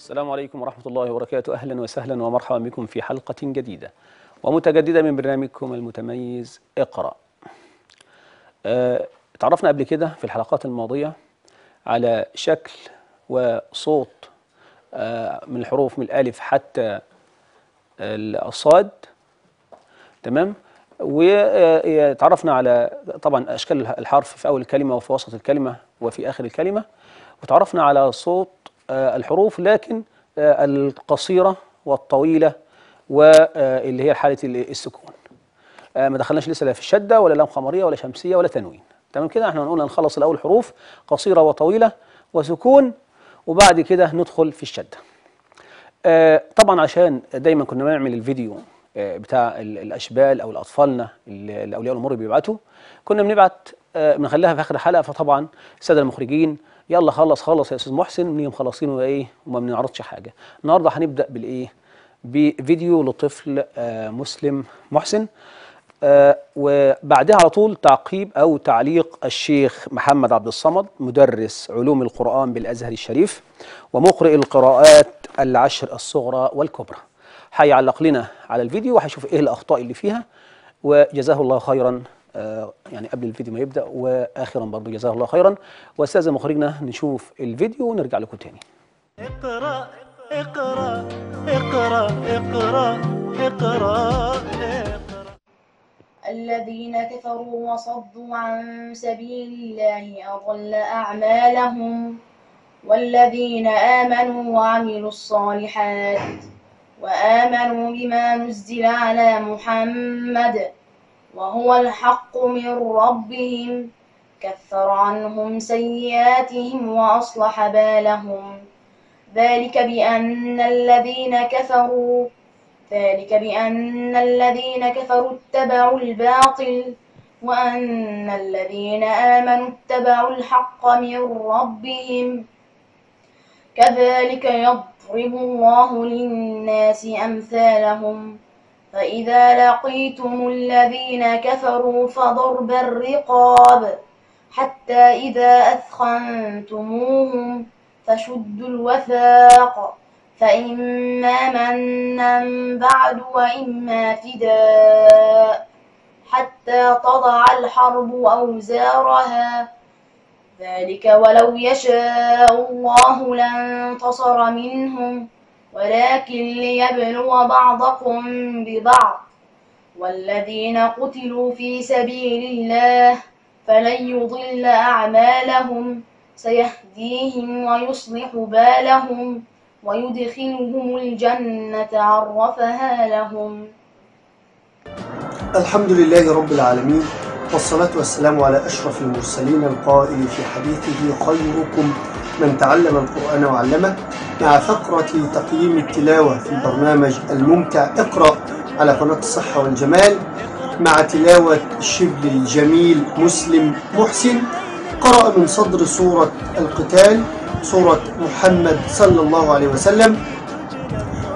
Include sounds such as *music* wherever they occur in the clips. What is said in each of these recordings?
السلام عليكم ورحمة الله وبركاته أهلا وسهلا ومرحبا بكم في حلقة جديدة ومتجددة من برنامجكم المتميز اقرأ أه تعرفنا قبل كده في الحلقات الماضية على شكل وصوت آه، من الحروف من الألف حتى الصاد تمام وتعرفنا على طبعا أشكال الحرف في أول الكلمة وفي وسط الكلمة وفي آخر الكلمة وتعرفنا على صوت آه، الحروف لكن آه، القصيرة والطويلة واللي آه، هي حالة السكون ما دخلناش لسه لا في الشدة ولا لام خمرية ولا شمسية ولا تنوين تمام كده احنا هنقول نخلص الأول حروف قصيرة وطويلة وسكون وبعد كده ندخل في الشدة طبعا عشان دايما كنا بنعمل الفيديو بتاع الاشبال او الاطفالنا اللي اولياء الامور بيبعتوا كنا بنبعت بنخليها في اخر حلقه فطبعا الساده المخرجين يلا خلص خلص يا استاذ محسن نيجي مخلصين وايه وما بنعرضش حاجه النهارده هنبدا بالايه بفيديو لطفل آه مسلم محسن آه وبعدها على طول تعقيب او تعليق الشيخ محمد عبد الصمد مدرس علوم القران بالازهر الشريف ومقرئ القراءات العشر الصغرى والكبرى هيعلق لنا على الفيديو وهيشوف ايه الاخطاء اللي فيها وجزاه الله خيرا آه، يعني قبل الفيديو ما يبدا واخرا برضه جزاه الله خيرا واستاذ مخرجنا نشوف الفيديو ونرجع لكم تاني اقرا اقرا اقرا اقرا اقرا الذين كفروا وصدوا عن سبيل الله أضل أعمالهم والذين آمنوا وعملوا الصالحات وآمنوا بما نزل على محمد وهو الحق من ربهم كفر عنهم سيئاتهم وأصلح بالهم ذلك بأن الذين كفروا ذلك بأن الذين كفروا اتبعوا الباطل وأن الذين آمنوا اتبعوا الحق من ربهم كذلك يضرب الله للناس أمثالهم فإذا لقيتم الذين كفروا فضرب الرقاب حتى إذا أثخنتموهم فشدوا الوثاق فإما منا بعد وإما فداء حتى تضع الحرب أوزارها ذلك ولو يشاء الله لانتصر منهم ولكن ليبلو بعضكم ببعض والذين قتلوا في سبيل الله فلن يضل أعمالهم سيهديهم ويصلح بالهم ويدخلهم الجنة عرفها لهم الحمد لله رب العالمين والصلاة والسلام على أشرف المرسلين القائل في حديثه خيركم من تعلم القرآن وعلمه مع فقرة تقييم التلاوة في برنامج الممتع اقرأ على قناة الصحة والجمال مع تلاوة الشبل الجميل مسلم محسن قرأ من صدر سورة القتال سورة محمد صلى الله عليه وسلم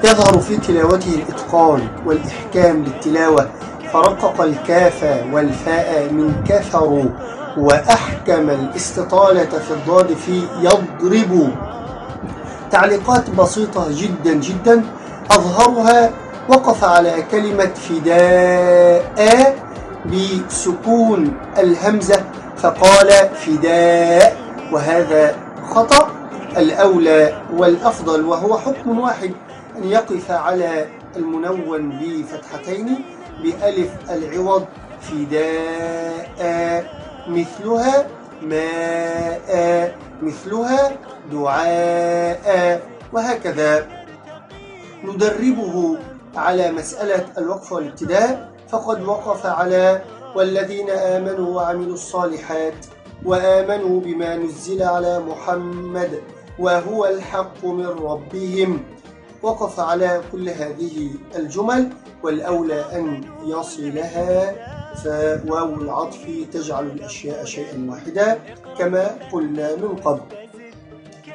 يظهر في تلاوته الإتقان والإحكام للتلاوة فرقق الكاف والفاء من كفروا وأحكم الاستطالة في الضاد في يضرب تعليقات بسيطة جدا جدا أظهرها وقف على كلمة فداء بسكون الهمزة فقال فداء وهذا خطأ الأولى والأفضل وهو حكم واحد أن يقف على المنون بفتحتين بألف العوض فداء مثلها ماء مثلها دعاء وهكذا ندربه على مسألة الوقف والابتداء فقد وقف على والذين آمنوا وعملوا الصالحات وآمنوا بما نزل على محمد وهو الحق من ربهم وقف على كل هذه الجمل والأولى أن يصلها فواو العطف تجعل الأشياء شيئا واحدا كما قلنا من قبل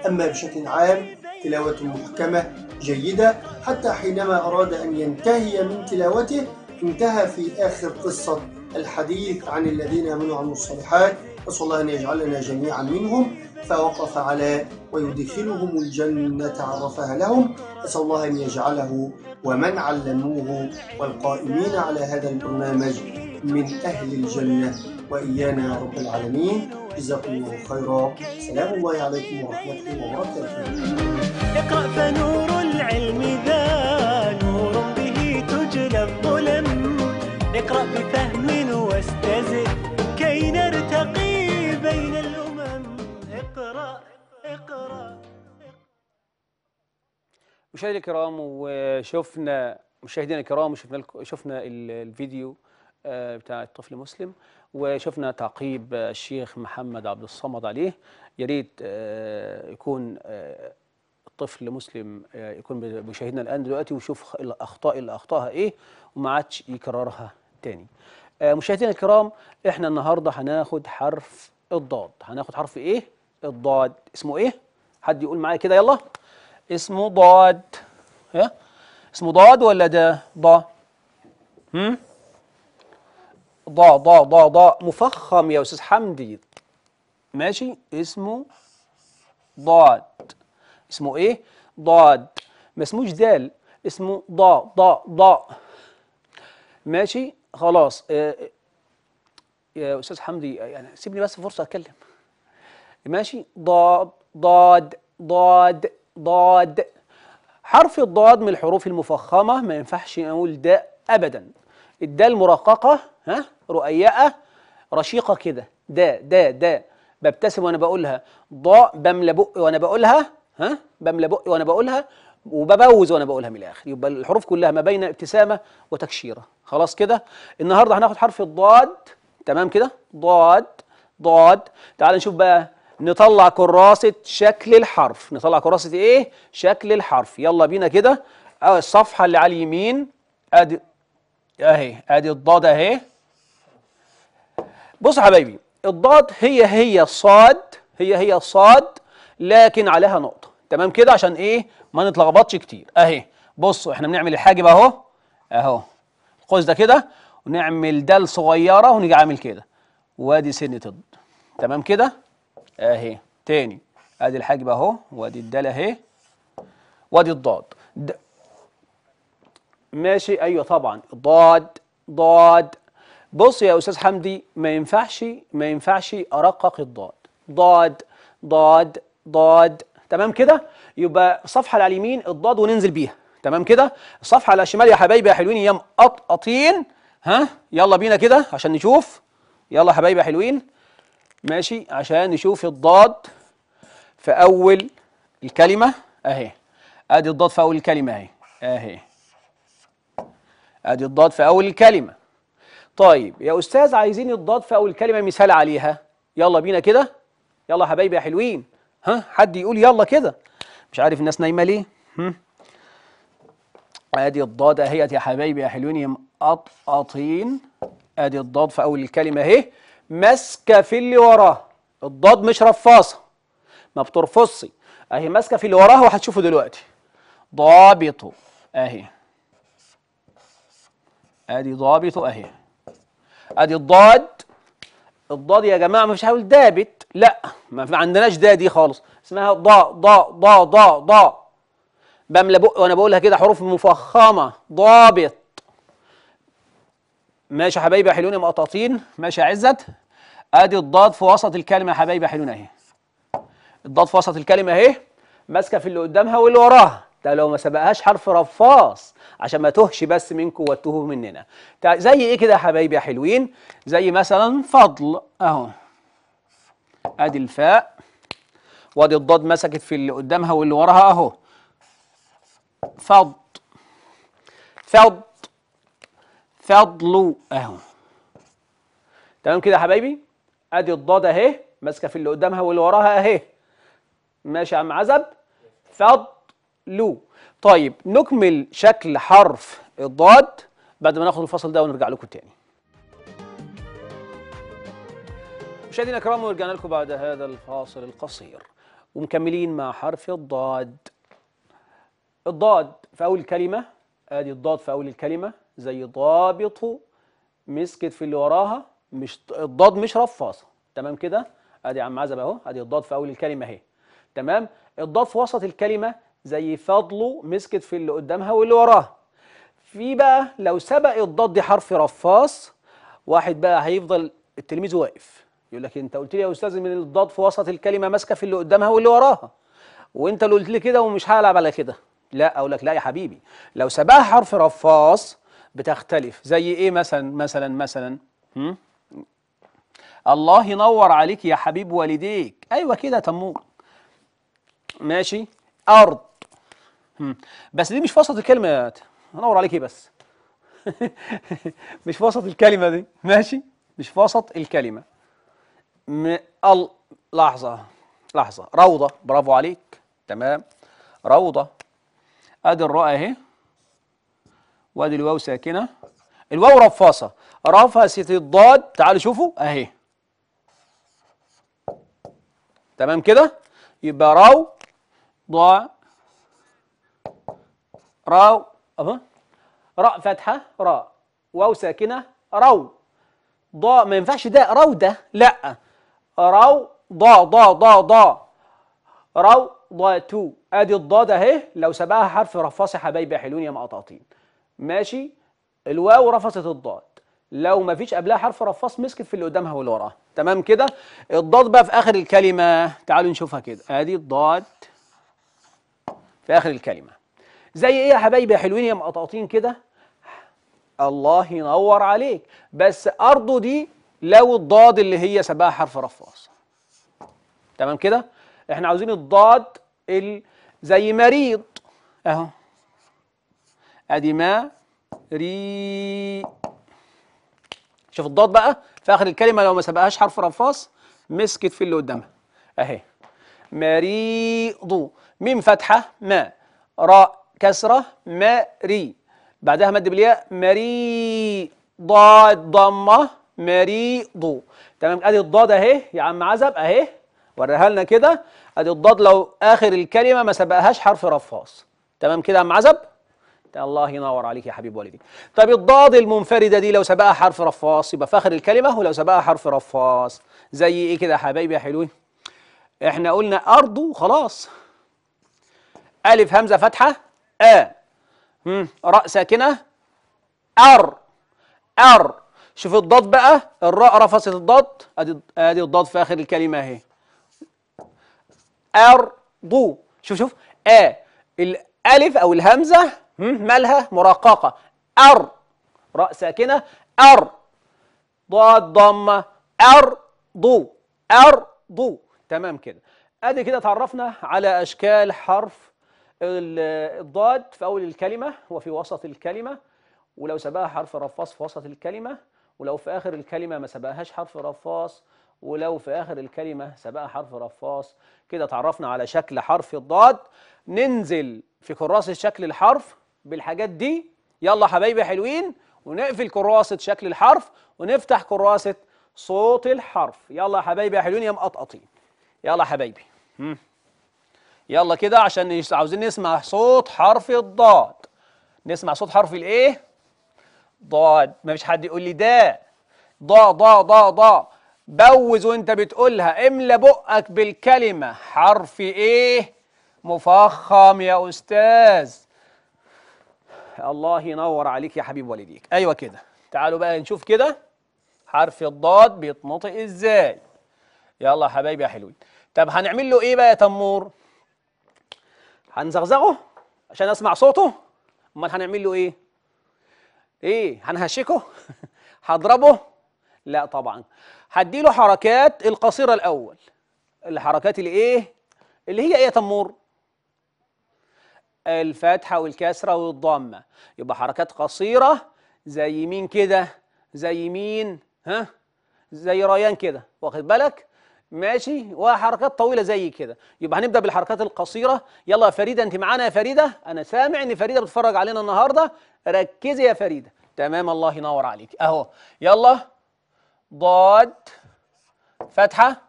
أما بشكل عام تلاوة محكمة جيدة حتى حينما أراد أن ينتهي من تلاوته انتهى في آخر قصة الحديث عن الذين آمنوا وعملوا الصالحات نسأل الله أن يجعلنا جميعا منهم فوقف على ويدخلهم الجنة عرفها لهم أسأل الله أن يجعله ومن علموه والقائمين على هذا البرنامج من أهل الجنة وإيانا يا رب العالمين جزاكم الله خيرا سلام الله عليكم ورحمة الله وبركاته اقرأ فنور العلم ذا نور به تجلى الظلم اقرأ بفهم مشاهدينا الكرام وشفنا مشاهدينا الكرام وشفنا شفنا الفيديو آه، بتاع الطفل مسلم وشفنا تعقيب الشيخ محمد عبد الصمد عليه يا ريت آه، يكون آه، الطفل مسلم يكون مشاهدنا الان دلوقتي ويشوف الاخطاء اللي اخطاها ايه وما عادش يكررها تاني مشاهدينا الكرام احنا النهارده هناخد حرف الضاد هناخد حرف ايه الضاد اسمه ايه حد يقول معايا كده يلا اسمه ضاد ها اسمه ضاد ولا دا ضا هم ضا ضا ضا ضا مفخم يا استاذ حمدي ماشي اسمه ضاد اسمه ايه ضاد ما اسموش دال اسمه ضا ضا ضا ماشي خلاص آه، آه، يا استاذ حمدي يعني سيبني بس فرصه اتكلم ماشي ضاد ضاد ضاد ضاد حرف الضاد من الحروف المفخمة ما ينفعش نقول داء أبدا الدال مرققة ها رؤيئة رشيقة كده داء داء داء ببتسم وأنا بقولها ضاء بملى بقي وأنا بقولها ها بملى بقي وأنا بقولها وببوز وأنا بقولها من الآخر يبقى الحروف كلها ما بين ابتسامة وتكشيرة خلاص كده النهاردة هناخد حرف الضاد تمام كده ضاد ضاد تعال نشوف بقى نطلع كراسة شكل الحرف نطلع كراسة ايه شكل الحرف يلا بينا كده آه، الصفحة اللي على اليمين ادي اهي ادي الضاد اهي بص يا حبايبي الضاد هي هي الصاد هي هي الصاد لكن عليها نقطة تمام كده عشان ايه ما نتلخبطش كتير اهي بصوا احنا بنعمل الحاجب اهو اهو القوس ده كده ونعمل دال صغيرة ونيجي عامل كده وادي سنة الضاد تمام كده اهي آه، تاني ادي الحاجب اهو وادي الدال اهي وادي الضاد ماشي ايوه طبعا ضاد ضاد بص يا استاذ حمدي ما ينفعش ما ينفعش ارقق الضاد ضاد ضاد ضاد تمام كده يبقى صفحه على اليمين الضاد وننزل بيها تمام كده الصفحه على الشمال يا حبايبي يا حلوين يا مقطقطين ها يلا بينا كده عشان نشوف يلا حبايبي يا حلوين ماشي عشان نشوف الضاد في اول الكلمه اهي ادي الضاد في اول الكلمه اهي اهي ادي الضاد في اول الكلمه طيب يا استاذ عايزين الضاد في اول الكلمه مثال عليها يلا بينا كده يلا حبايبي يا حلوين ها حد يقول يلا كده مش عارف الناس نايمه ليه هم؟ ادي الضاد اهيت يا حبايبي يا حلوين مقطقطين ادي الضاد في اول الكلمه اهي ماسكه في اللي وراها الضاد مش رفاصه ما بترفصي اهي ماسكه في اللي وراها وهتشوفه دلوقتي ضابط اهي ادي ضابط اهي ادي الضاد الضاد يا جماعه مش حاول دابت لا ما عندناش دا دي خالص اسمها ضا ضا ضا ضا ضا بملى بق وانا بقولها كده حروف مفخمه ضابط ماشي يا حبايبي يا يا مقططين ماشي يا عزت ادي الضاد في وسط الكلمه يا حبايبي حلونا اهي الضاد في وسط الكلمه اهي ماسكه في اللي قدامها واللي وراها ده لو ما سبقهاش حرف رفاص عشان ما تهش بس منكم وتوه مننا زي ايه كده يا حبايبي يا حلوين زي مثلا فضل اهو ادي الفاء وادي الضاد مسكت في اللي قدامها واللي وراها اهو فض فض فضلوا اهو تمام كده يا حبايبي ادي الضاد اهي ماسكه في اللي قدامها واللي وراها اهي ماشي يا عم عزب فضلو طيب نكمل شكل حرف الضاد بعد ما ناخد الفصل ده ونرجع لكم تاني مشاهدينا الكرام ورجعنا لكم بعد هذا الفاصل القصير ومكملين مع حرف الضاد الضاد في اول كلمه ادي الضاد في اول الكلمه زي ضابط مسكت في اللي وراها مش الضاد مش رفاصه تمام كده ادي يا عم عزب اهو ادي الضاد في اول الكلمه اهي تمام الضاد في وسط الكلمه زي فضله مسكت في اللي قدامها واللي وراها في بقى لو سبق الضاد دي حرف رفاص واحد بقى هيفضل التلميذ واقف يقول لك انت قلت لي يا استاذ من الضاد في وسط الكلمه ماسكه في اللي قدامها واللي وراها وانت اللي قلت لي كده ومش هلعب على كده لا اقول لك لا يا حبيبي لو سبقها حرف رفاص بتختلف زي ايه مثلا مثلا مثلا هم؟ الله ينور عليك يا حبيب والديك ايوه كده تمور ماشي ارض بس دي مش في وسط الكلمه يا انور عليك ايه بس *laughs* مش في وسط الكلمه دي ماشي مش في وسط الكلمه م... ال... لحظه لحظه روضه برافو عليك تمام روضه ادي الراء اهي وادي الواو ساكنه الواو رفاصه رفست الضاد تعالوا شوفوا اهي تمام كده يبقى راو ضاع راو اهو راء فاتحه راء واو ساكنه رو ضاء ما ينفعش ده رو ده لا رو ضاء ضاء ضاء ضاء رو ضاء تو ادي الضاء ده اهي لو سبقها حرف رفاص حبايبي يا حلوين يا مقطاطين ماشي الواو رفصت الضاء لو ما فيش قبلها حرف رفاص مسكت في اللي قدامها واللي وراها تمام كده الضاد بقى في اخر الكلمه تعالوا نشوفها كده ادي الضاد في اخر الكلمه زي ايه يا حبايبي يا حلوين يا مقطعطين كده الله ينور عليك بس ارضه دي لو الضاد اللي هي سبقها حرف رفاص تمام كده احنا عاوزين الضاد ال... زي مريض اهو ادي ما ري شوف الضاد بقى في اخر الكلمه لو ما سبقهاش حرف رفاص مسكت في اللي قدامها اهي مريض ميم فتحه ما راء كسره مري بعدها مد بالياء مري ضاد ضمه مريض تمام ادي الضاد اهي يا عم عزب اهي وريها لنا كده ادي الضاد لو اخر الكلمه ما سبقهاش حرف رفاص تمام كده يا عم عزب الله ينور عليك يا حبيب والدي طب الضاد المنفردة دي لو سبقها حرف رفاص يبقى في آخر الكلمة ولو سبقها حرف رفاص زي إيه كده يا حبايبي يا حلوين إحنا قلنا أرضه خلاص ألف همزة فتحة آ راء ساكنة أر أر شوف الضاد بقى الراء رفصت الضاد أدي أدي الضاد في آخر الكلمة أهي ضو شوف شوف آ الألف أو الهمزة مالها مرققة أر راء ساكنة أر ضاد ضمة أر ضو أر ضو تمام كده أدي كده تعرفنا على أشكال حرف الضاد في أول الكلمة وفي وسط الكلمة ولو سبقها حرف رفاص في وسط الكلمة ولو في آخر الكلمة ما سبقهاش حرف رفاص ولو في آخر الكلمة سبقها حرف رفاص كده تعرفنا على شكل حرف الضاد ننزل في كراسة شكل الحرف بالحاجات دي يلا حبايبي حلوين ونقفل كراسة شكل الحرف ونفتح كراسة صوت الحرف يلا يا حبايبي يا حلوين يا مقطقطين يلا حبايبي يلا كده عشان عاوزين نسمع صوت حرف الضاد نسمع صوت حرف الايه ضاد مفيش حد يقول لي ده ضا ضا ضا ضا بوز وانت بتقولها املى بقك بالكلمه حرف ايه مفخم يا استاذ الله ينور عليك يا حبيب والديك ايوه كده تعالوا بقى نشوف كده حرف الضاد بيتنطق ازاي يلا يا حبايبي يا حلوين طب هنعمل له ايه بقى يا تمور هنزغزغه عشان اسمع صوته امال هنعمل له ايه ايه هنهشكه *laughs* هضربه لا طبعا هدي له حركات القصيره الاول الحركات اللي ايه اللي هي ايه يا تمور الفتحة والكسرة والضمة يبقى حركات قصيرة زي مين كده زي مين ها زي ريان كده واخد بالك ماشي وحركات طويله زي كده يبقى هنبدا بالحركات القصيره يلا يا فريده انت معانا يا فريده انا سامع ان فريده بتتفرج علينا النهارده ركزي يا فريده تمام الله ينور عليك اهو يلا ضاد فتحه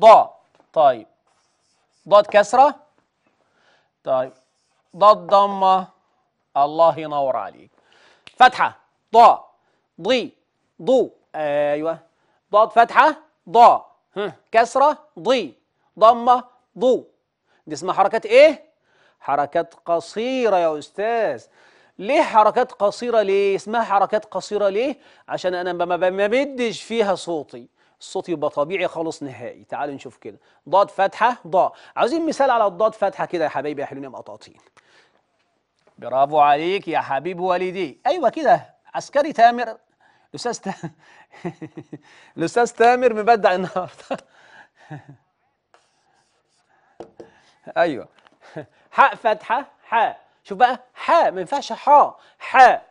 ضاد طيب ضاد كسره طيب ضد ضمة الله ينور عليك فتحة ضاء ضي ضو ايوه ضاد فتحة ضاء كسرة ضي ضمة ضو دي اسمها حركات ايه؟ حركات قصيرة يا أستاذ ليه حركات قصيرة ليه؟ اسمها حركات قصيرة ليه؟ عشان أنا ما بمدش فيها صوتي الصوت يبقى طبيعي خالص نهائي تعالوا نشوف كده ضاد فتحة ضاء عاوزين مثال على الضاد فتحة كده يا حبايبي يا حلوين يا مقطاطين برافو عليك يا حبيب والدي ايوه كده عسكري تامر الاستاذ تامر *laughs* الاستاذ تامر مبدع النهارده *laughs* ايوه *laughs* حاء فتحه حاء شوف بقى حاء ما ينفعش حاء حاء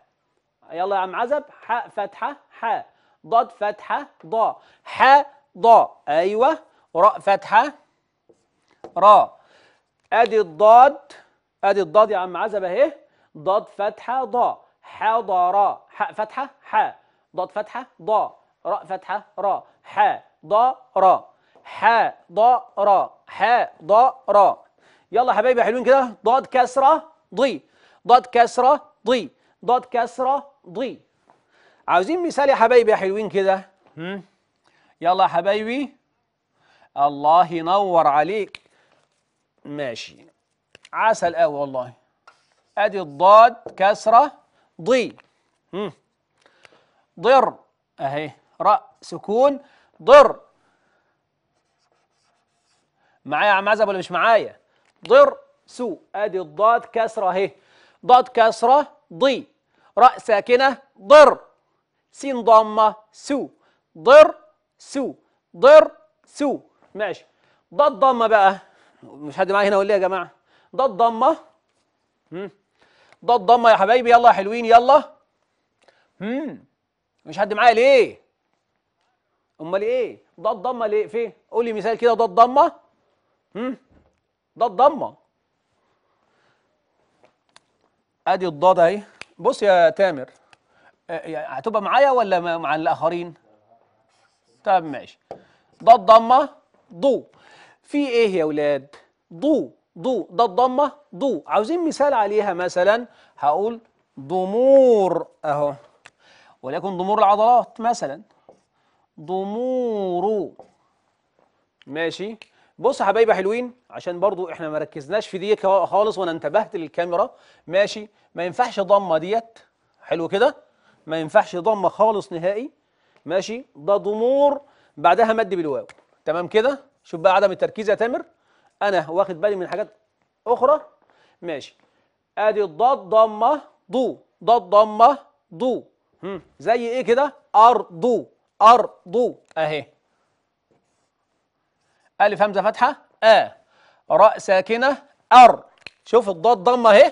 يلا يا عم عزب حاء فتحه حاء ضاد فتحه ضاء حاء ضاء ايوه راء فتحه راء ادي الضاد ادي الضاد يا عم عزب اهي ضاد فتحه ضا حضر حاء فتحه حاء ضاد فتحه ضا راء فتحه را ح ضا را ح ضا را ح ضا را يلا حبايبي حلوين كده ضاد كسره ضي ضاد كسره ضي ضاد كسره ضي عاوزين مثال يا حبايبي يا حلوين كده يلا يا حبايبي الله ينور عليك ماشي عسل قوي والله ادي الضاد كسره ضي مم. ضر اهي راء سكون ضر معايا يا عم عزب ولا مش معايا ضر سو ادي الضاد كسره اهي ضاد كسره ضي راء ساكنه ضر سين ضمه سو ضر سو ضر سو ماشي ضاد ضمه بقى مش حد معايا هنا ولا يا جماعه ده الضمه ده الضمه يا حبايبي يلا يا حلوين يلا امم مش حد معايا ليه امال ايه ده الضمه ليه فين قول لي مثال كده ده الضمه امم ده الضمه ادي الضاد اهي بص يا تامر آه، هتبقى معايا ولا مع الاخرين طب ماشي ضد ضمه ضو في ايه يا ولاد ضو ضو ده الضمة ضو عاوزين مثال عليها مثلا هقول ضمور أهو ولكن ضمور العضلات مثلا ضمور ماشي بص يا حبايبي حلوين عشان برضو احنا ما ركزناش في دي خالص وانا انتبهت للكاميرا ماشي ما ينفعش ضمه ديت حلو كده ما ينفعش ضمه خالص نهائي ماشي ده ضمور بعدها مد بالواو تمام كده شوف بقى عدم التركيز يا تامر انا واخد بالي من حاجات اخرى ماشي ادي الضاد ضمه ضو ضاد ضمه ضو زي ايه كده ارضو ارضو اهي الف همزه فتحه ا راء ساكنه ار شوف الضاد ضمه اهي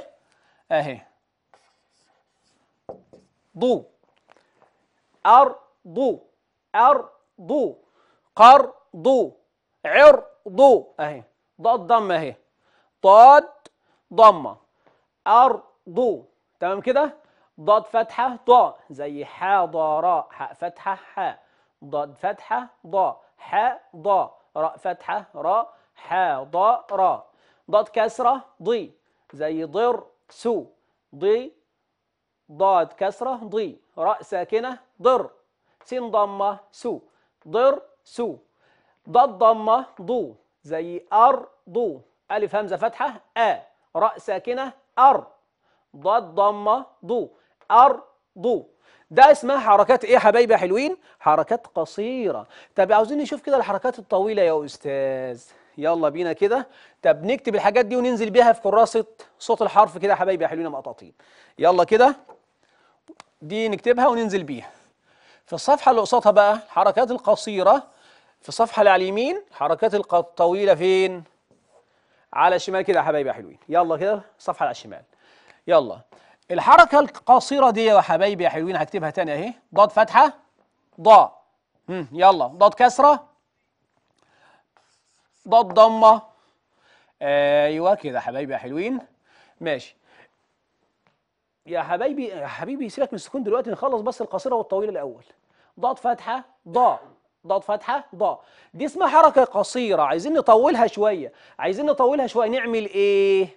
اهي ضو ارضو ارضو قرضو عرضو اهي ضاد ضمه اهي ضاد ضمه ارض تمام كده ضاد فتحه ضاء زي حضراء حاء فتحه حاء ضاد فتحه ضاء حاء ضاء راء فتحه راء حاض راء ضاد كسره ضي زي ضر سو ضي ضاد كسره ضي راء ساكنه ضر سين ضمه سو ضر سو ضاد ضمه ضو زي أر ضو ألف همزة فتحة أ راء ساكنة أر ضاد ضمة ضو أر ضو ده اسمها حركات ايه يا حبايبي يا حلوين حركات قصيره طب عاوزين نشوف كده الحركات الطويله يا استاذ يلا بينا كده طب نكتب الحاجات دي وننزل بيها في كراسه صوت الحرف كده يا حبايبي يا حلوين مقطاطين يلا كده دي نكتبها وننزل بيها في الصفحه اللي قصادها بقى الحركات القصيره في الصفحه اللي على اليمين الحركات الطويله فين على الشمال كده يا حبايبي يا حلوين يلا كده صفحه على الشمال يلا الحركه القصيره دي يا حبايبي يا حلوين هكتبها تاني اهي ضاد فتحه ضاء يلا ضاد كسره ضاد ضمه ايوه كده يا حبايبي يا حلوين ماشي يا حبايبي يا حبيبي سيبك من السكون دلوقتي نخلص بس القصيره والطويله الاول ضاد فتحه ضاء ضاد فتحه ضاء دي اسمها حركه قصيره عايزين نطولها شويه عايزين نطولها شويه نعمل ايه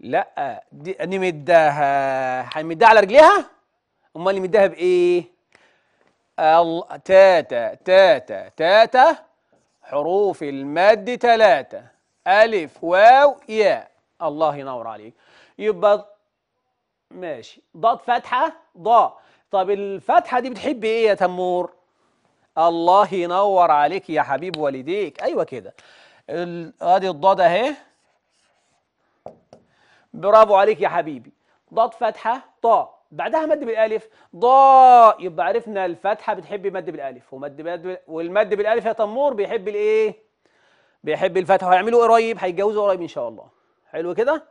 لا دي نمدها هنمدها على رجليها امال نمدها بايه ال... تاتا تاتا تاتا حروف المد تلاتة الف واو ياء الله ينور عليك يبقى ماشي ضاد فتحه ضاء طب الفتحه دي بتحب ايه يا تمور الله ينور عليك يا حبيب والديك ايوه كده ادي الضاد اهي برافو عليك يا حبيبي ضاد فتحه طاء بعدها مد بالالف ضاء يبقى عرفنا الفتحه بتحب مد بالالف ومد بالالف والمد بالالف يا تمور بيحب الايه بيحب الفتحه وهيعملوا إيه قريب هيتجوزوا قريب ان شاء الله حلو كده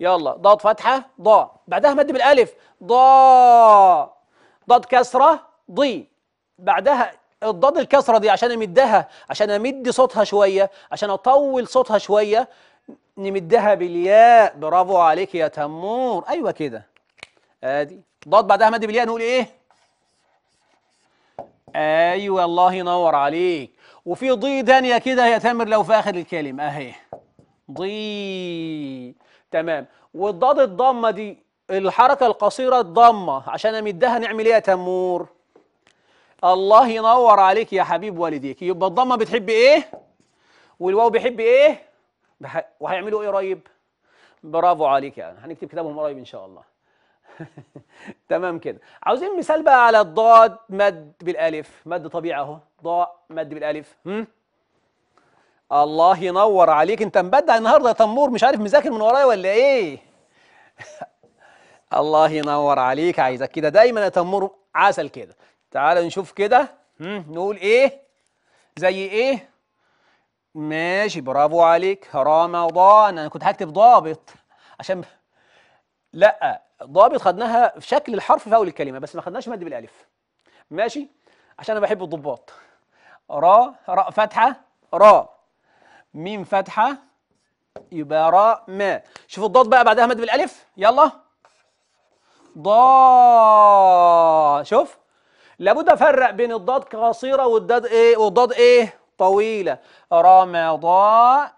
يلا ضاد فتحه ضاء بعدها مد بالالف ضاء ضاد كسره ضي بعدها الضاد الكسره دي عشان امدها عشان امد صوتها شويه عشان اطول صوتها شويه نمدها بالياء برافو عليك يا تمور ايوه كده ادي ضاد بعدها مد بالياء نقول ايه ايوه الله ينور عليك وفي ضي تانية كده يا تامر لو في اخر الكلمه اهي ضي تمام والضاد الضمه دي الحركه القصيره الضمه عشان امدها نعمل ايه يا تمور الله ينور عليك يا حبيب والديك يبقى الضمه بتحب ايه والواو بيحب ايه بح... وهيعملوا ايه قريب برافو عليك يعني هنكتب كتابهم قريب ان شاء الله *laughs* تمام كده عاوزين مثال بقى على الضاد مد بالالف مد طبيعي اهو ضاء مد بالالف هم؟ الله ينور عليك انت مبدع النهارده يا تمور مش عارف مذاكر من ورايا ولا ايه *laughs* الله ينور عليك عايزك كده دايما يا تمور عسل كده تعالى نشوف كده نقول ايه زي ايه ماشي برافو عليك رمضان انا كنت هكتب ضابط عشان لا ضابط خدناها في شكل الحرف في اول الكلمه بس ما خدناش مد بالالف ماشي عشان انا بحب الضباط را را فتحه را ميم فتحه يبقى را ما شوف الضاد بقى بعدها مد بالالف يلا ضا شوف لابد افرق بين الضاد قصيره والضاد ايه والضاد ايه طويله رمضان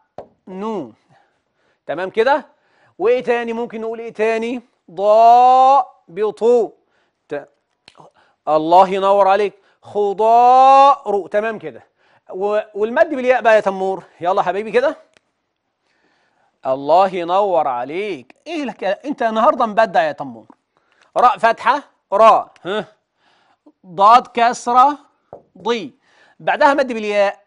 نو تمام كده وايه تاني ممكن نقول ايه تاني ضابطو الله ينور عليك خضار تمام كده والمد بالياء بقى يا تمور يلا حبيبي كده الله ينور عليك ايه لك انت النهارده مبدع يا تمور راء فتحه راء ها ضاد كسرة ضي بعدها مد بالياء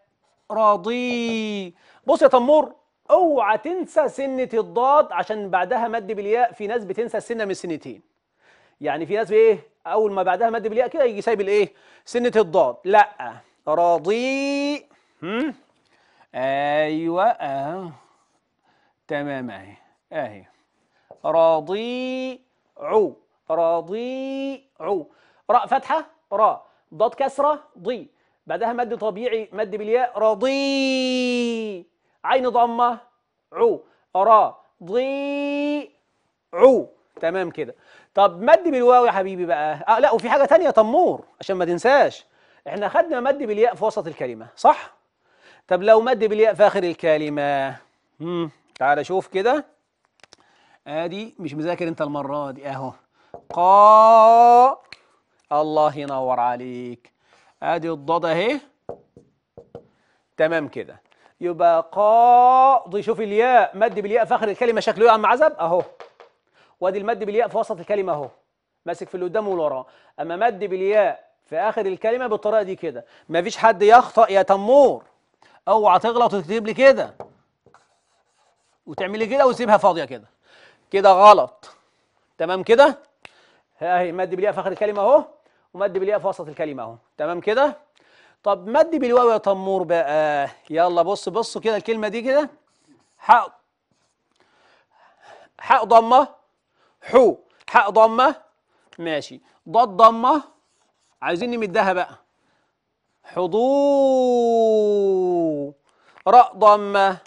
راضي بص يا تمور اوعى تنسى سنة الضاد عشان بعدها مد بالياء في ناس بتنسى السنة من سنتين يعني في ناس ايه اول ما بعدها مد بالياء كده يجي سايب الايه سنة الضاد لا راضي هم؟ ايوه آه. تمام اهي اهي راضي عو راضي عو راء فتحه را ضاد كسرة ضي بعدها مد طبيعي مد بالياء رضي عين ضمة عو را ضي عو تمام كده طب مد بالواو يا حبيبي بقى آه لا وفي حاجة تانية تمور عشان ما تنساش احنا خدنا مد بالياء في وسط الكلمة صح؟ طب لو مد بالياء في آخر الكلمة مم. تعال شوف كده ادي آه، مش مذاكر انت المرة دي اهو قا الله ينور عليك ادي الضاد اهي تمام كده يبقى قاضي شوف الياء مد بالياء في اخر الكلمه شكله يا عم عزب اهو وادي المد بالياء في وسط الكلمه اهو ماسك في اللي قدام والوراه اما مد بالياء في اخر الكلمه بالطريقه دي كده مفيش حد يخطا يا تمور اوعى تغلط وتكتب لي كده وتعملي كده وتسيبها فاضيه كده كده غلط تمام كده اهي مد بالياء في اخر الكلمه اهو ومد بالياء في وسط الكلمة أهو تمام كده طب مد بالواو يا تمور بقى يلا بص بصوا كده الكلمة دي كده حق حق ضمة حو حق ضمة ماشي ضاد ضمة عايزين نمدها بقى حضو راء ضمة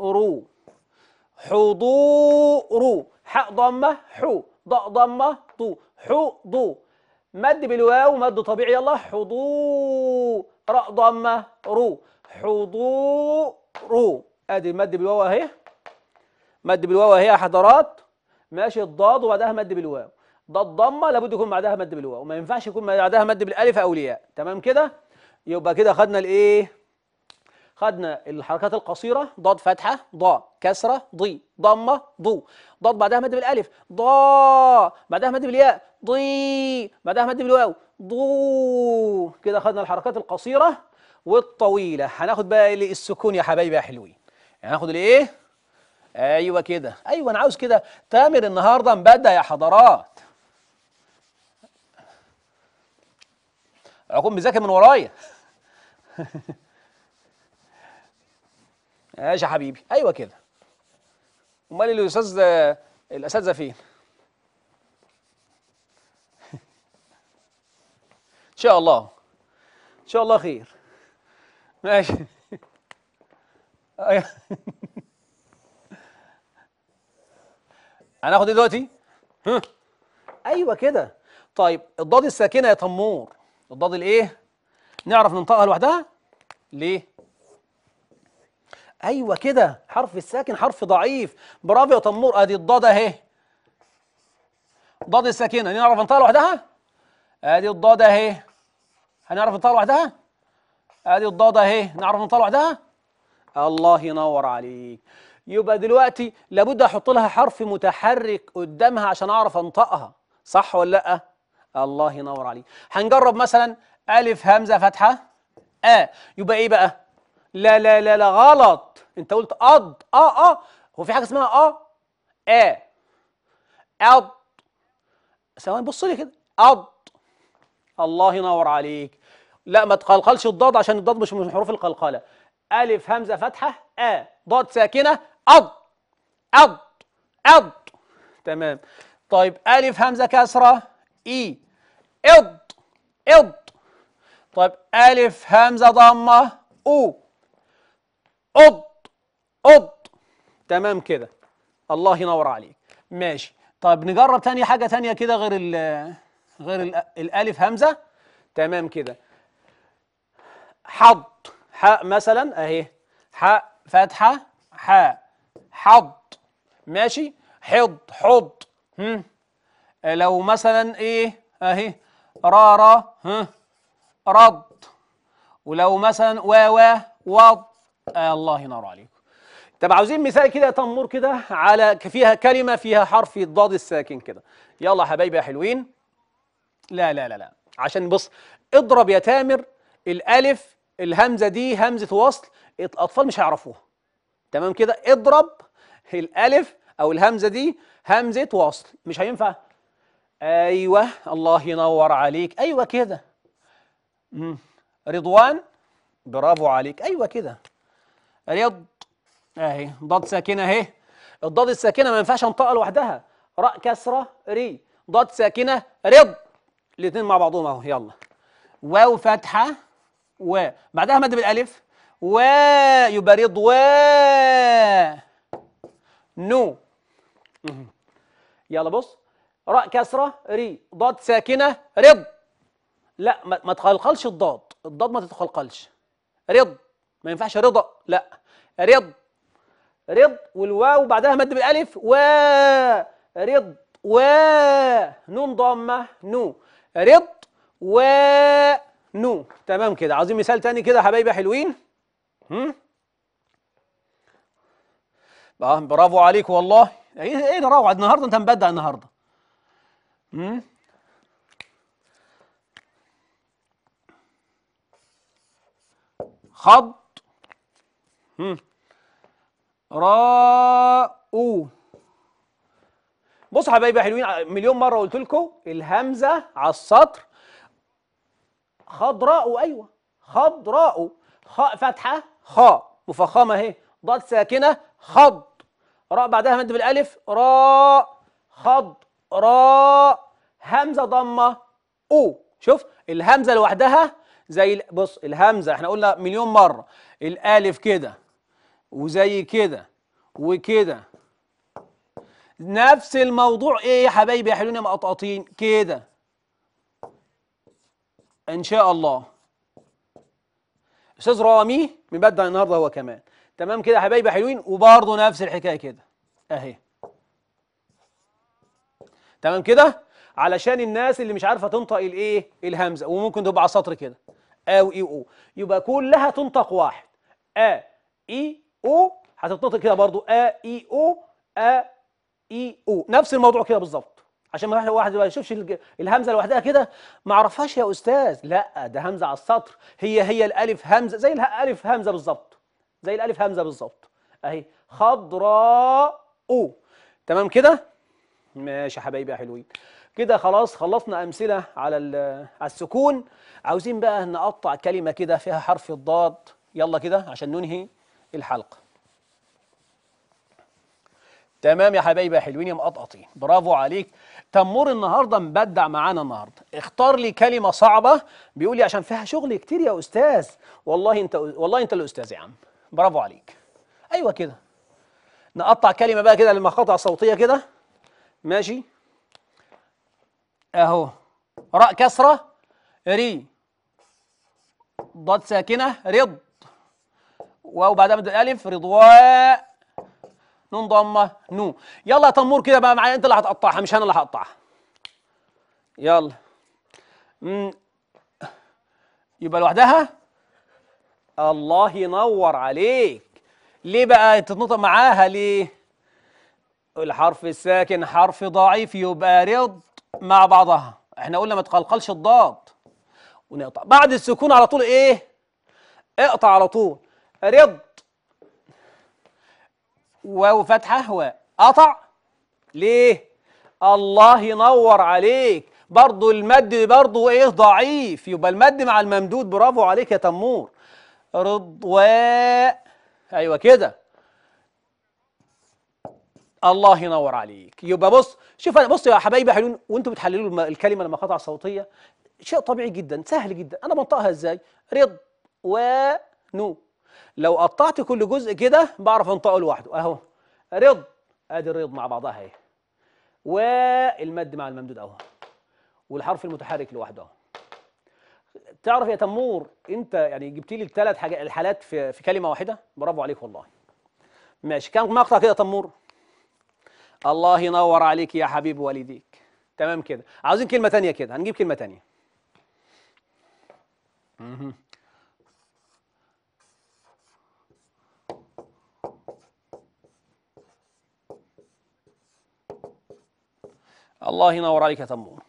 رو رو حاء ضمة حو ضاء ضمة طو حو ضو مد بالواو مد طبيعي يلا حضور راء ضمه رو حضور ادي المد بالواو اهي مد بالواو اهي يا حضرات ماشي الضاد وبعدها مد بالواو ده الضمه لابد يكون بعدها مد بالواو ما ينفعش يكون بعدها مد بالالف او الياء تمام كده يبقى كده خدنا الايه خدنا الحركات القصيرة ضاد فتحة ضاء كسرة ضي ضمة ضو ضاد بعدها مد بالألف ضا بعدها مد بالياء ضي بعدها مد بالواو ضو كده خدنا الحركات القصيرة والطويلة هناخد بقى السكون يا حبايبي يا حلوين يعني هناخد الايه ايوه كده ايوه انا عاوز كده تامر النهارده مبدع يا حضرات عقوم بذاكر من ورايا *laughs* ماشي يا حبيبي ايوه كده امال الاستاذ الاساتذه فين ان شاء الله ان شاء الله خير ماشي هناخد ايه دلوقتي ها ايوه كده طيب الضاد الساكنه يا تمور الضاد الايه نعرف ننطقها لوحدها ليه ايوه كده حرف الساكن حرف ضعيف برافو يا تنور ادي الضاد اهي ضاد الساكنه نعرف نطلع لوحدها ادي الضاد اهي هنعرف نطلع لوحدها ادي الضاد اهي نعرف نطلع لوحدها الله ينور عليك يبقى دلوقتي لابد احط لها حرف متحرك قدامها عشان اعرف انطقها صح ولا لا الله ينور عليك هنجرب مثلا الف همزه فتحه ا آه. يبقى ايه بقى لا لا لا لا غلط انت قلت قض اه اه هو في حاجه اسمها اه اه قض ثواني بص لي كده قض الله ينور عليك لا ما تقلقلش الضاد عشان الضاد مش من حروف القلقله الف همزه فتحه ا ضاد ساكنه قض قض قض تمام طيب الف همزه كسره اي اض اض طيب الف همزه ضمه او قط قط تمام كده الله ينور عليك ماشي طب نجرب تاني حاجة تانية كده غير الـ غير الـ الألف همزة تمام كده حط حاء مثلا أهي حاء فتحة حاء حط ماشي حط حط هم لو مثلا إيه أهي را را ها رد ولو مثلا و و وض آه الله ينور عليك طب عاوزين مثال كده تنمر كده على فيها كلمة فيها حرف الضاد الساكن كده يلا يا حبايبي يا حلوين لا لا لا لا عشان بص اضرب يا تامر الألف الهمزة دي همزة وصل الأطفال مش هيعرفوها تمام كده اضرب الألف أو الهمزة دي همزة وصل مش هينفع أيوه الله ينور عليك أيوه كده رضوان برافو عليك أيوه كده رض اهي ضاد ساكنه اهي الضاد الساكنه ما ينفعش انطقها لوحدها راء كسره ري ضاد ساكنه رض الاثنين مع بعضهم اهو يلا واو فتحه و بعدها مد بالالف و يبقى رض و نو يلا بص راء كسره ري ضاد ساكنه رض لا ما تخلقلش الضاد الضاد ما تتخلقلش رض ما ينفعش رضا لا رض رض والواو بعدها مد بالالف و رض و نون ضمه نو رض و نو تمام كده عايزين مثال تاني كده حبايبي حلوين هم آه، برافو عليك والله ايه ايه روعه النهارده انت مبدع النهارده هم خض راء بصوا يا حبايبي حلوين مليون مره قلت لكم الهمزه على السطر خضراء ايوه خضراء خاء فتحه خاء مفخمه اهي ضاد ساكنه خض راء بعدها مد بالالف راء خض راء همزه ضمه او شوف الهمزه لوحدها زي بص الهمزه احنا قلنا مليون مره الالف كده وزي كده وكده نفس الموضوع ايه يا حبايبي يا حلوين يا مقطقطين كده ان شاء الله استاذ رامي مبدع النهارده هو كمان تمام كده يا حبايبي حلوين وبرضه نفس الحكايه كده اهي تمام كده علشان الناس اللي مش عارفه تنطق الايه الهمزه وممكن تبقى على سطر كده ا اي او يبقى كلها تنطق واحد ا اي او هتتنطق كده برضو ا اي او ا اي او نفس الموضوع كده بالظبط عشان ما واحد ما يشوفش الهمزه لوحدها كده ما اعرفهاش يا استاذ لا ده همزه على السطر هي هي الالف همزه زي الالف همزه بالظبط زي الالف همزه بالظبط اهي خضراء تمام كده ماشي يا حبايبي يا حلوين كده خلاص خلصنا امثله على على السكون عاوزين بقى نقطع كلمه كده فيها حرف الضاد يلا كده عشان ننهي الحلقة تمام يا حبايبي يا حلوين يا مقطقطين برافو عليك تمور النهارده مبدع معانا النهارده اختار لي كلمه صعبه بيقول لي عشان فيها شغل كتير يا استاذ والله انت والله انت الاستاذ يا عم برافو عليك ايوه كده نقطع كلمه بقى كده للمقاطع الصوتيه كده ماشي اهو راء كسره ري ضاد ساكنه رض واو بعدها مد الالف رضوان نون ضمه نو يلا يا تنور كده بقى معايا انت اللي هتقطعها مش انا اللي هقطعها يلا مم. يبقى لوحدها الله ينور عليك ليه بقى تتنطق معاها ليه الحرف الساكن حرف ضعيف يبقى رض مع بعضها احنا قلنا ما تقلقلش الضاد ونقطع بعد السكون على طول ايه اقطع على طول رض واو فتحة قطع ليه الله ينور عليك برضو المد برضو ايه ضعيف يبقى المد مع الممدود برافو عليك يا تمور رض و ايوه كده الله ينور عليك يبقى بص شوف بص يا حبايبي حلوين وانتم بتحللوا الكلمه لما قطع صوتيه شيء طبيعي جدا سهل جدا انا بنطقها ازاي رض و نو لو قطعت كل جزء كده بعرف انطقه لوحده اهو رض ادي الرض مع بعضها اهي والمد مع الممدود اهو والحرف المتحرك لوحده اهو تعرف يا تمور انت يعني جبت لي الثلاث حاجات الحالات في في كلمه واحده برافو عليك والله ماشي كم مقطع كده يا تمور الله ينور عليك يا حبيب والديك تمام كده عاوزين كلمه ثانيه كده هنجيب كلمه ثانيه الله ينور عليك يا تمور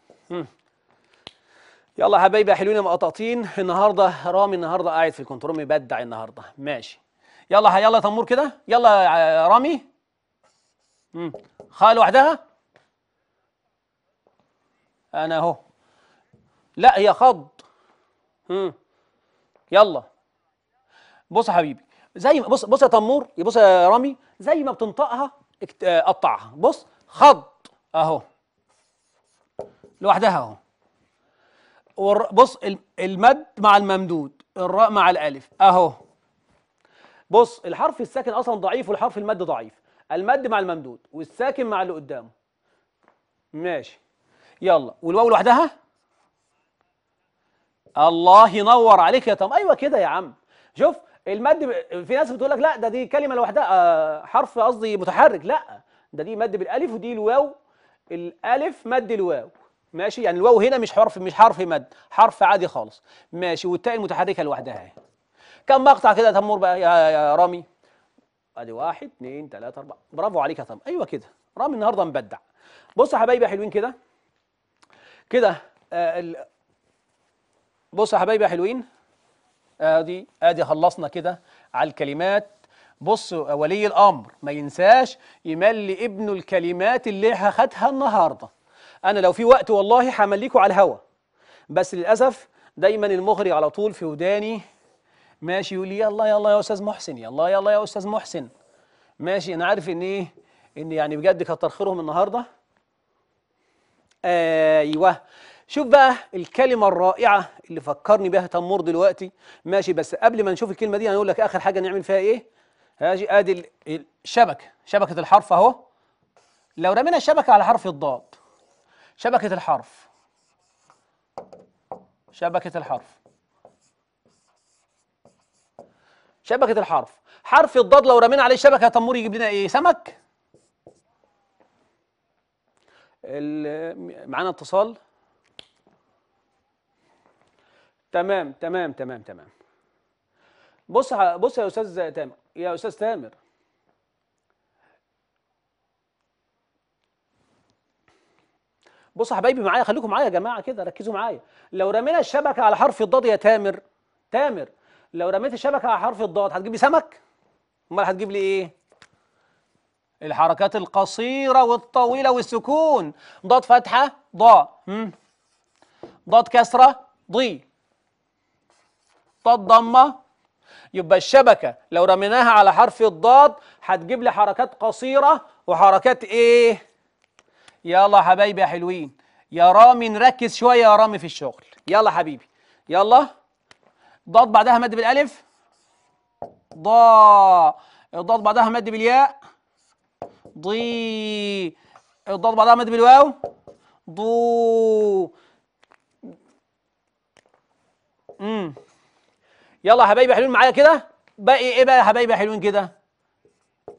يلا حبايبي حلوين مقطاطين النهارده رامي النهارده قاعد في الكنترول مبدع النهارده ماشي يلا يلا تمور كده يلا يا رامي خاله لوحدها انا اهو لا هي خض يلا بص يا حبيبي زي ما بص بص يا تمور بص يا رامي زي ما بتنطقها قطعها بص خض اهو لوحدها اهو بص المد مع الممدود الراء مع الالف اهو بص الحرف الساكن اصلا ضعيف والحرف المد ضعيف المد مع الممدود والساكن مع اللي قدامه ماشي يلا والواو لوحدها الله ينور عليك يا طم ايوه كده يا عم شوف المد ب... في ناس بتقول لك لا ده دي كلمه لوحدها آه حرف قصدي متحرك لا ده دي مد بالالف ودي الواو الالف مد الواو ماشي يعني الواو هنا مش حرف مش حرف مد حرف عادي خالص ماشي والتاء المتحركه لوحدها اهي كم مقطع كده يا تمور بقى يا, يا رامي ادي واحد اثنين ثلاثة أربعة برافو عليك يا طم ايوه كده رامي النهارده مبدع بص يا حبايبي حلوين كده كده آه ال... بص يا حبايبي حلوين ادي آه ادي آه خلصنا كده على الكلمات بص ولي الامر ما ينساش يملي ابنه الكلمات اللي هاخدها النهارده انا لو في وقت والله همليكوا على الهوا بس للاسف دايما المغري على طول في وداني ماشي يقول لي يلا يلا يا استاذ محسن يلا يلا يا استاذ محسن ماشي انا عارف ان ايه ان يعني بجد كتر خيرهم النهارده ايوه شوف بقى الكلمة الرائعة اللي فكرني بها تمور دلوقتي ماشي بس قبل ما نشوف الكلمة دي هنقول لك آخر حاجة نعمل فيها إيه؟ هاجي آدي الشبكة شبكة الحرف أهو لو رمينا الشبكة على حرف الضاد شبكة الحرف شبكة الحرف شبكة الحرف حرف الضاد لو رمينا عليه شبكة تمور يجيب لنا ايه سمك معانا اتصال تمام تمام تمام تمام بص بص يا استاذ تامر يا استاذ تامر بصوا حبايبي معايا خليكم معايا يا جماعه كده ركزوا معايا لو رمينا الشبكه على حرف الضاد يا تامر تامر لو رميت الشبكه على حرف الضاد هتجيب لي سمك امال هتجيب لي ايه الحركات القصيره والطويله والسكون ضاد فتحه ضاء ضاد كسره ضي ضاد ضمه يبقى الشبكه لو رميناها على حرف الضاد هتجيب لي حركات قصيره وحركات ايه يلا حبايبي يا حلوين يا رامي نركز شويه يا رامي في الشغل يلا حبيبي يلا ضاد بعدها مد بالالف ضا الضاد بعدها مد بالياء ضي الضاد بعدها مد بالواو ضو امم يلا يا حبايبي حلوين معايا كده باقي ايه بقى يا حبايبي حلوين كده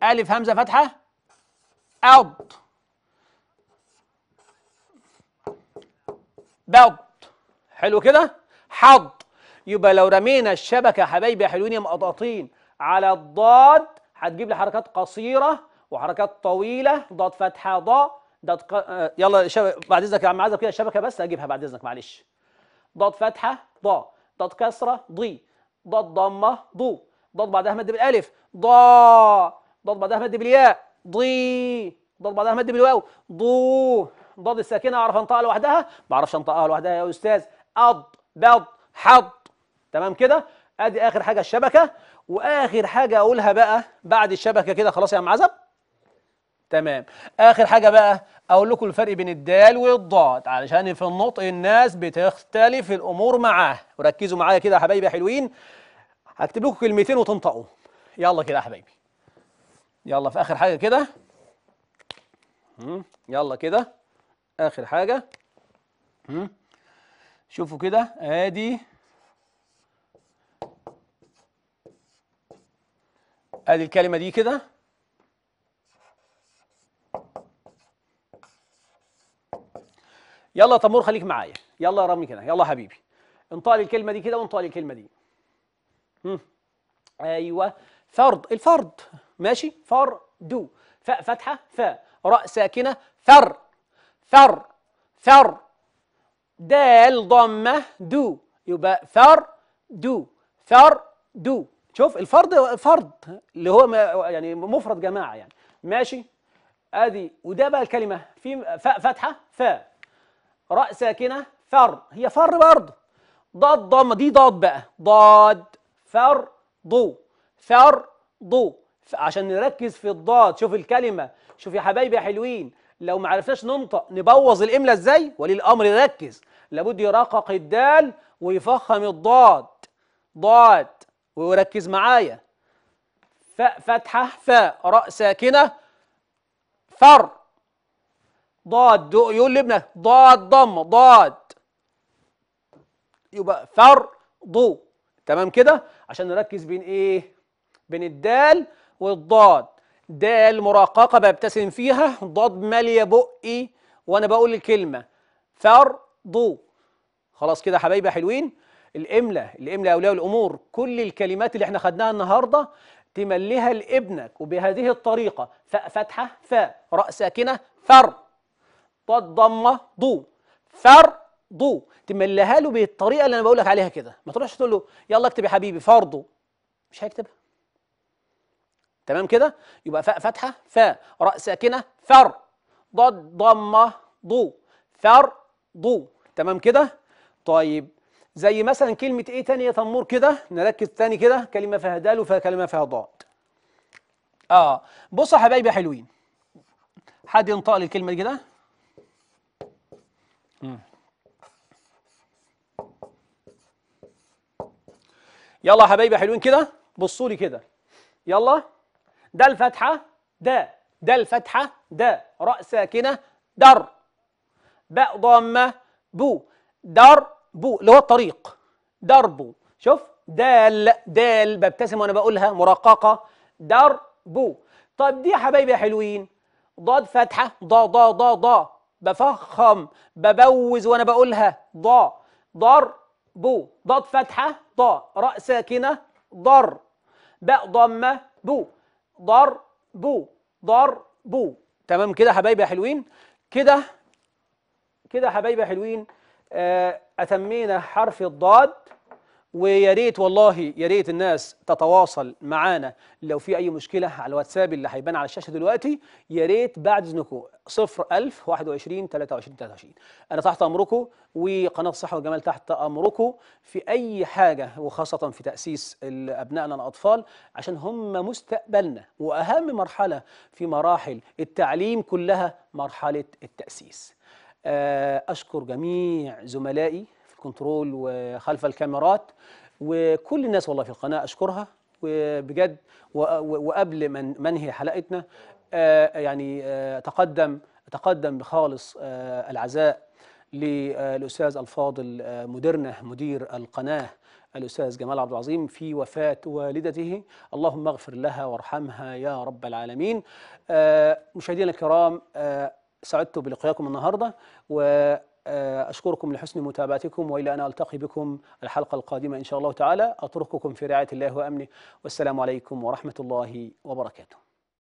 الف همزه فتحه اض بط حلو كده حض يبقى لو رمينا الشبكه حبايبي يا حلوين يا مقطاطين على الضاد هتجيب لي حركات قصيره وحركات طويله ضاد فتحه ضاء ضاد ق... آه، يلا شب... بعد اذنك يا عم عزب كده الشبكه بس اجيبها بعد اذنك معلش ضاد فتحه ضاء ضاد كسره ضي ضاد ضمه ضو ضاد بعدها مد بالالف ضا ضاد بعدها مد بالياء ضي ضاد بعدها مد بالواو ضو ضاد الساكنه اعرف انطقها لوحدها ما اعرفش انطقها لوحدها يا استاذ اض بض حض تمام كده ادي اخر حاجه الشبكه واخر حاجه اقولها بقى بعد الشبكه كده خلاص يا معزب تمام اخر حاجه بقى اقول لكم الفرق بين الدال والضاد علشان في النطق الناس بتختلف الامور معاه وركزوا معايا كده يا حبايبي حلوين هكتب لكم كلمتين وتنطقوا يلا كده يا حبايبي يلا في اخر حاجه كده يلا كده اخر حاجه شوفوا كده ادي ادي الكلمه دي كده يلا تمور خليك معايا يلا يا رامي كده يلا حبيبي انطق لي الكلمه دي كده وانطق لي الكلمه دي هم. ايوه فرض الفرض ماشي فر دو فاء فتحه فاء راء ساكنه فر ثر ثر دال ضمة دو يبقى ثر دو ثر دو شوف الفرد فرد اللي هو يعني مفرد جماعة يعني ماشي ادي وده بقى الكلمة في فتحة فاء راء ساكنة ثر هي فر برضه ضاد ضمة دي ضاد بقى ضاد ثر ضو ثر ضو عشان نركز في الضاد شوف الكلمة شوف يا حبايبي يا حلوين لو ما عرفناش ننطق نبوظ الاملة ازاي ولي الامر يركز لابد يرقق الدال ويفخم الضاد ضاد ويركز معايا فاء فتحه فاء راء ساكنه فر ضاد يقول لابنه ضاد ضم ضاد يبقى فر ضو تمام كده عشان نركز بين ايه بين الدال والضاد دال مراققة ببتسم فيها ضاد مالية بقي وأنا بقول الكلمة فرض خلاص كده حبايبي حلوين الإملة الإملة أولياء الأمور كل الكلمات اللي احنا خدناها النهاردة تمليها لابنك وبهذه الطريقة فاء فتحة فاء راء ساكنة فر ضاد ضمة ضو فر ضو تمليها له بالطريقة اللي أنا بقول لك عليها كده ما تروحش تقول له يلا اكتب يا حبيبي فرضه مش هيكتبها تمام كده يبقى فاء فتحه فاء راء ساكنه فر ضد ضمه ضو فر ضو تمام كده طيب زي مثلا كلمه ايه تانية يا تنور كده نركز تاني كده كلمه فيها دال وكلمه فيها ضاد اه بصوا يا حبايبي حلوين حد ينطق لي الكلمه دي كده يلا يا حبايبي حلوين كده بصوا لي كده يلا ده الفتحة ده ده الفتحة ده راء ساكنة در باء ضامة بو در بو اللي هو الطريق دربو شوف دال دال ببتسم وانا بقولها مرققة دربو طب دي يا حبايبي يا حلوين ضاد فتحة ضا ضا ضا ضا بفخم ببوز وانا بقولها ضا در بو ضاد فتحة ضا راء ساكنة ضر باء ضمة بو ضربوا بو تمام كده حبايبي يا حلوين كده كده حبايبي يا حلوين آه أتمينا حرف الضاد ويا ريت والله يا ريت الناس تتواصل معانا لو في اي مشكله على الواتساب اللي هيبان على الشاشه دلوقتي يا ريت بعد اذنكم 01000 21 23 23 انا تحت امركم وقناه الصحه والجمال تحت امركم في اي حاجه وخاصه في تاسيس ابنائنا الاطفال عشان هم مستقبلنا واهم مرحله في مراحل التعليم كلها مرحله التاسيس آه، اشكر جميع زملائي الكنترول وخلف الكاميرات وكل الناس والله في القناه اشكرها وبجد وقبل من منهي حلقتنا آه، يعني آه، تقدم تقدم بخالص آه، العزاء للاستاذ الفاضل مديرنا مدير القناه الاستاذ جمال عبد العظيم في وفاه والدته اللهم اغفر لها وارحمها يا رب العالمين مشاهدينا الكرام سعدت بلقائكم النهارده و آه، أشكركم لحسن متابعتكم وإلى أن ألتقي بكم الحلقة القادمة إن شاء الله تعالى أترككم في رعاية الله وأمنه والسلام عليكم ورحمة الله وبركاته